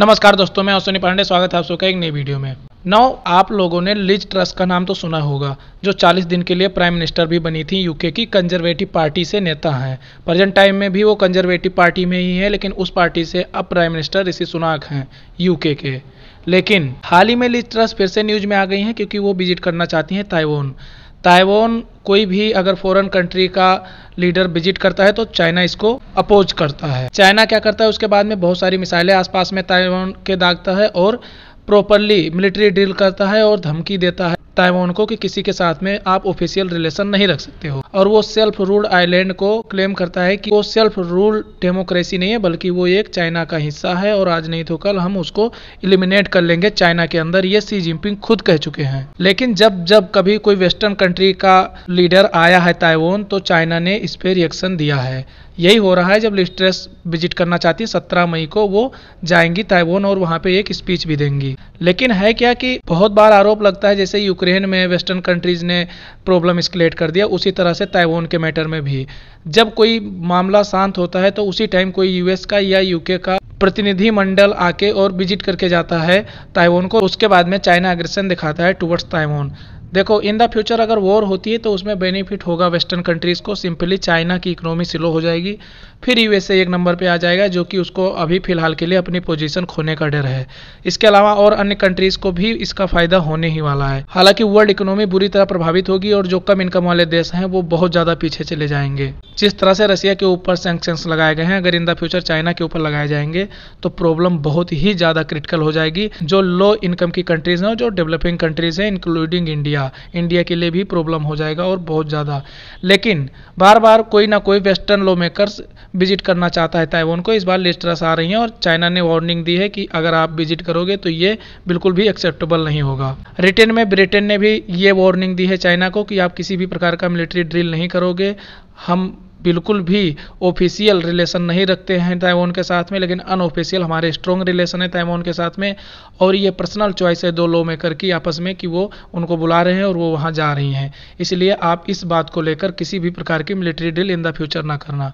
नमस्कार दोस्तों मैं अश्विनी पांडे स्वागत है आप सबका एक नई वीडियो में नौ आप लोगों ने लिज ट्रस्ट का नाम तो सुना होगा जो 40 दिन के लिए प्राइम मिनिस्टर भी बनी थी यूके की कंजर्वेटिव पार्टी से नेता हैं प्रेजेंट टाइम में भी वो कंजर्वेटिव पार्टी में ही है लेकिन उस पार्टी से अब प्राइम मिनिस्टर ऋषि सुनाक हैं यूके के लेकिन हाल ही में लिज ट्रस्ट फिर से न्यूज में आ गई हैं क्योंकि वो विजिट करना चाहती हैं ताइवान ताइवान कोई भी अगर फॉरेन कंट्री का लीडर विजिट करता है तो चाइना इसको अपोज करता है चाइना क्या करता है उसके बाद में बहुत सारी मिसाइलें आसपास में ताइवान के दागता है और प्रॉपरली मिलिट्री डील करता है और धमकी देता है ताइवान को कि किसी के साथ में आप ऑफिशियल रिलेशन नहीं रख सकते हो और वो सेल्फ रूल्ड आइलैंड को क्लेम करता है कि वो सेल्फ रूल डेमोक्रेसी नहीं है बल्कि वो एक चाइना का हिस्सा है और आज नहीं तो कल हम उसको इलिमिनेट कर लेंगे चाइना के अंदर ये सी जिनपिंग खुद कह चुके हैं लेकिन जब जब कभी कोई वेस्टर्न कंट्री का लीडर आया है ताइवान तो चाइना ने इस पर रिएक्शन दिया है यही हो रहा है जब लिस्ट्रेस विजिट करना चाहती है सत्रह मई को वो जाएंगी ताइवान और वहाँ पे एक स्पीच भी देंगी लेकिन है क्या कि बहुत बार आरोप लगता है जैसे यूक्रेन में वेस्टर्न कंट्रीज ने प्रॉब्लम एस्केलेट कर दिया उसी तरह से ताइवान के मैटर में भी जब कोई मामला शांत होता है तो उसी टाइम कोई यूएस का या यूके का प्रतिनिधि मंडल आके और विजिट करके जाता है ताइवान को उसके बाद में चाइना अग्रेशन दिखाता है टुवर्ड्स ताइवान देखो इन द फ्यूचर अगर वॉर होती है तो उसमें बेनिफिट होगा वेस्टर्न कंट्रीज़ को सिंपली चाइना की इकोनॉमी स्लो हो जाएगी फिर यूएसए एक नंबर पे आ जाएगा जो कि उसको अभी फ़िलहाल के लिए अपनी पोजीशन खोने का डर है इसके अलावा और अन्य कंट्रीज़ को भी इसका फ़ायदा होने ही वाला है हालांकि वर्ल्ड इकोनॉमी बुरी तरह प्रभावित होगी और जो कम इनकम वाले देश हैं वो बहुत ज़्यादा पीछे चले जाएंगे जिस तरह से रसिया के ऊपर सेंक्शंस लगाए गए हैं अगर इन द फ्यूचर चाइना के ऊपर लगाए जाएंगे तो प्रॉब्लम बहुत ही ज़्यादा क्रिटिकल हो जाएगी जो लो इनकम की कंट्रीज़ हैं जो डेवलपिंग कंट्रीज़ हैं इंक्लूडिंग इंडिया इंडिया इंडिया के लिए भी प्रॉब्लम हो जाएगा और बहुत ज़्यादा लेकिन बार बार कोई ना कोई वेस्टर्न लॉ मेकर विजिट करना चाहता है ताइवान को इस बार लिस्टरस आ रही हैं और चाइना ने वार्निंग दी है कि अगर आप विजिट करोगे तो ये बिल्कुल भी एक्सेप्टेबल नहीं होगा ब्रिटेन में ब्रिटेन ने भी ये वार्निंग दी है चाइना को कि आप किसी भी प्रकार का मिलिट्री ड्रिल नहीं करोगे हम बिल्कुल भी ऑफिशियल रिलेशन नहीं रखते हैं ताइवान के साथ में लेकिन अनऑफिशियल हमारे स्ट्रॉन्ग रिलेशन है ताइवान के साथ में और ये पर्सनल चॉइस है दो लो मेकर की आपस में कि वो उनको बुला रहे हैं और वो वहाँ जा रही हैं इसलिए आप इस बात को लेकर किसी भी प्रकार की military deal in the future ना करना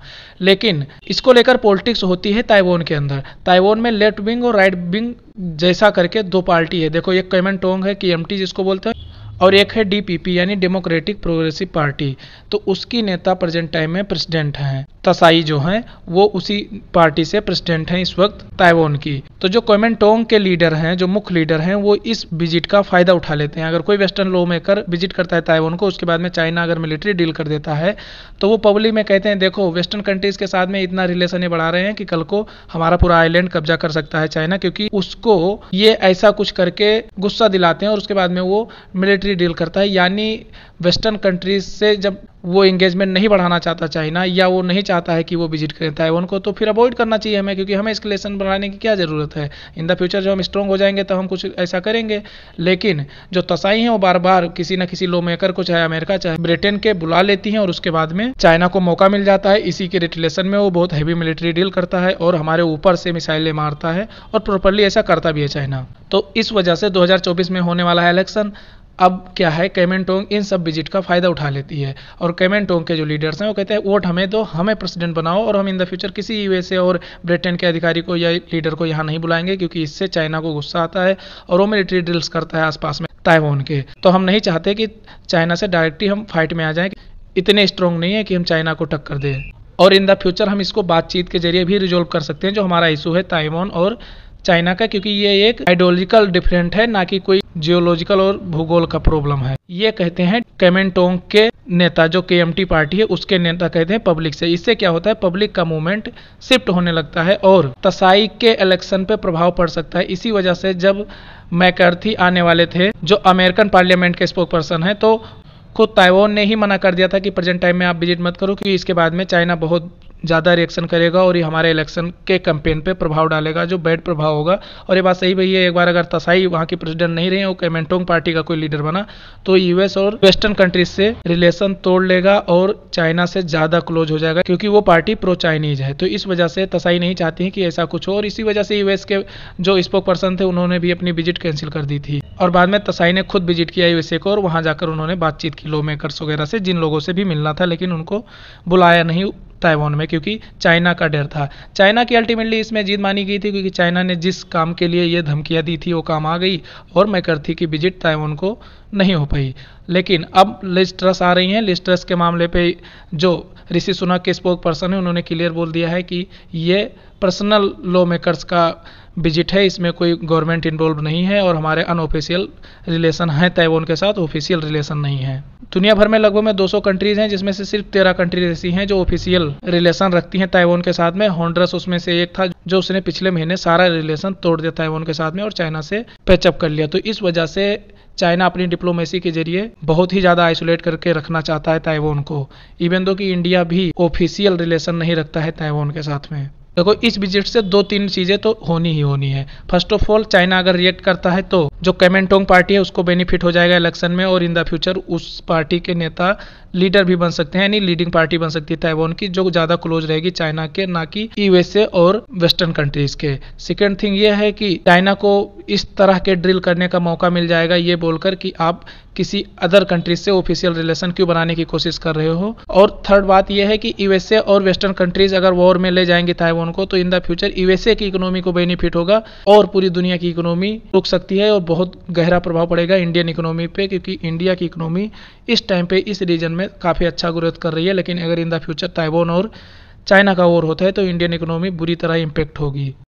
लेकिन इसको लेकर पॉलिटिक्स होती है ताइवान के अंदर ताइवान में लेफ्ट विंग और राइट विंग जैसा करके दो पार्टी है देखो एक कैमन टोंग है कि एम जिसको बोलते हैं और एक है डीपीपी यानी डेमोक्रेटिक प्रोग्रेसिव पार्टी तो उसकी नेता प्रेजेंट टाइम में प्रेसिडेंट हैं तसाई जो हैं वो उसी पार्टी से प्रेसिडेंट हैं इस वक्त ताइवान की तो जो कोमेंटोंग के लीडर हैं जो मुख्य लीडर हैं वो इस विजिट का फ़ायदा उठा लेते हैं अगर कोई वेस्टर्न लॉ मेकर विजिट करता है ताइवान को उसके बाद में चाइना अगर मिलिट्री डील कर देता है तो वो पब्लिक में कहते हैं देखो वेस्टर्न कंट्रीज़ के साथ में इतना रिलेशन बढ़ा रहे हैं कि कल को हमारा पूरा आईलैंड कब्जा कर सकता है चाइना क्योंकि उसको ये ऐसा कुछ करके गुस्सा दिलाते हैं और उसके बाद में वो मिलिट्री डील करता है यानी वेस्टर्न कंट्रीज से जब वो इंगेजमेंट नहीं बढ़ाना चाहता चाइना या वो नहीं चाहता है कि वो विजिट करें ताइवान को तो फिर अवॉइड करना चाहिए हमें क्योंकि हमें इसके लेसन बढ़ाने की क्या ज़रूरत है इन द फ्यूचर जब हम स्ट्रॉन्ग हो जाएंगे तो हम कुछ ऐसा करेंगे लेकिन जो तसाई हैं वो बार बार किसी न किसी लो मेकर को चाहे अमेरिका चाहे ब्रिटेन के बुला लेती हैं और उसके बाद में चाइना को मौका मिल जाता है इसी के रिटिलेशन में वो बहुत हैवी मिलिट्री डील करता है और हमारे ऊपर से मिसाइलें मारता है और प्रॉपरली ऐसा करता भी है चाइना तो इस वजह से 2024 में होने वाला है इलेक्शन अब क्या है केमेंटोंग इन सब विजिट का फ़ायदा उठा लेती है और कैमेंटोंग के जो लीडर्स हैं वो कहते हैं वोट हमें दो हमें प्रेसिडेंट बनाओ और हम इन द फ्यूचर किसी यूएसए और ब्रिटेन के अधिकारी को या लीडर को यहाँ नहीं बुलाएंगे क्योंकि इससे चाइना को गुस्सा आता है और वो मिलिट्री ड्रिल्स करता है आसपास में ताइवान के तो हम नहीं चाहते कि चाइना से डायरेक्टली हम फाइट में आ जाए इतने स्ट्रॉन्ग नहीं है कि हम चाइना को टक्कर दें और इन द फ्यूचर हम इसको बातचीत के जरिए भी रिजोल्व कर सकते हैं जो हमारा इशू है ताइवान और चाइना का क्योंकि ये एक आइडियोलॉजिकल डिफरेंट है ना कि कोई जियोलॉजिकल और भूगोल का प्रॉब्लम है ये कहते हैं कैमेंटोंग के नेता जो के पार्टी है उसके नेता कहते हैं पब्लिक से इससे क्या होता है पब्लिक का मूवमेंट शिफ्ट होने लगता है और तसाई के इलेक्शन पे प्रभाव पड़ सकता है इसी वजह से जब मैकर्थी आने वाले थे जो अमेरिकन पार्लियामेंट के स्पोक पर्सन है तो खुद ताइवान ने ही मना कर दिया था कि प्रेजेंट टाइम में आप विजिट मत करो क्योंकि इसके बाद में चाइना बहुत ज़्यादा रिएक्शन करेगा और ये हमारे इलेक्शन के कैंपेन पे प्रभाव डालेगा जो बैड प्रभाव होगा और ये बात सही भैया एक बार अगर तसाई वहाँ के प्रेसिडेंट नहीं रहे और कैमेंटोंग पार्टी का कोई लीडर बना तो यूएस और वेस्टर्न कंट्रीज से रिलेशन तोड़ लेगा और चाइना से ज़्यादा क्लोज हो जाएगा क्योंकि वो पार्टी प्रो चाइनीज है तो इस वजह से तसाई नहीं चाहती कि ऐसा कुछ हो और इसी वजह से यूएस के जो स्पोक पर्सन थे उन्होंने भी अपनी विजिट कैंसिल कर दी थी और बाद में तसाई ने खुद विजिट किया यूएसए को और वहाँ जाकर उन्होंने बातचीत की लो मेकर्स वगैरह से जिन लोगों से भी मिलना था लेकिन उनको बुलाया नहीं ताइवान में क्योंकि चाइना का डर था चाइना की अल्टीमेटली इसमें जीत मानी गई थी क्योंकि चाइना ने जिस काम के लिए ये धमकियाँ दी थी वो काम आ गई और मैं करती कि विजिट ताइवान को नहीं हो पाई लेकिन अब लिस्ट्रस आ रही हैं लिस्ट्रस के मामले पे जो ऋषि सुनक के स्पोक पर्सन है उन्होंने क्लियर बोल दिया है कि ये पर्सनल लॉ मेकर्स का विजिट है इसमें कोई गवर्नमेंट इन्वॉल्व नहीं है और हमारे अनऑफिशियल रिलेशन हैं ताइवान के साथ ऑफिशियल रिलेशन नहीं है दुनिया भर में लगभग में 200 कंट्रीज हैं जिसमें से सिर्फ तेरह कंट्रीज ऐसी हैं जो ऑफिशियल रिलेशन रखती हैं ताइवान के साथ में हॉन्ड्रस उसमें से एक था जो उसने पिछले महीने सारा रिलेशन तोड़ दिया ताइवान के साथ में और चाइना से पैचअप कर लिया तो इस वजह से चाइना अपनी डिप्लोमेसी के जरिए बहुत ही ज़्यादा आइसोलेट करके रखना चाहता है ताइवान को इवन दो कि इंडिया भी ऑफिशियल रिलेशन नहीं रखता है ताइवान के साथ में देखो इस विजिट से दो तीन चीज़ें तो होनी ही होनी है फर्स्ट ऑफ ऑल चाइना अगर रिएक्ट करता है तो जो कैमेंटोंग पार्टी है उसको बेनिफिट हो जाएगा इलेक्शन में और इन द फ्यूचर उस पार्टी के नेता लीडर भी बन सकते हैं यानी लीडिंग पार्टी बन सकती है ताइवान की जो ज़्यादा क्लोज रहेगी चाइना के ना कि यूएसए और वेस्टर्न कंट्रीज के सेकेंड थिंग ये है कि चाइना को इस तरह के ड्रिल करने का मौका मिल जाएगा ये बोलकर कि आप किसी अदर कंट्रीज से ऑफिशियल रिलेशन क्यों बनाने की कोशिश कर रहे हो और थर्ड बात यह है कि यूएसए और वेस्टर्न कंट्रीज अगर वॉर में ले जाएंगे ताइवान लोन को तो इन द फ्यूचर यूएसए की इकोनॉमी को बेनिफिट होगा और पूरी दुनिया की इकोनॉमी रुक सकती है और बहुत गहरा प्रभाव पड़ेगा इंडियन इकोनॉमी पे क्योंकि इंडिया की इकोनॉमी इस टाइम पे इस रीजन में काफ़ी अच्छा ग्रोथ कर रही है लेकिन अगर इन द फ्यूचर ताइवान और चाइना का ओर होता है तो इंडियन इकोनॉमी बुरी तरह इम्पेक्ट होगी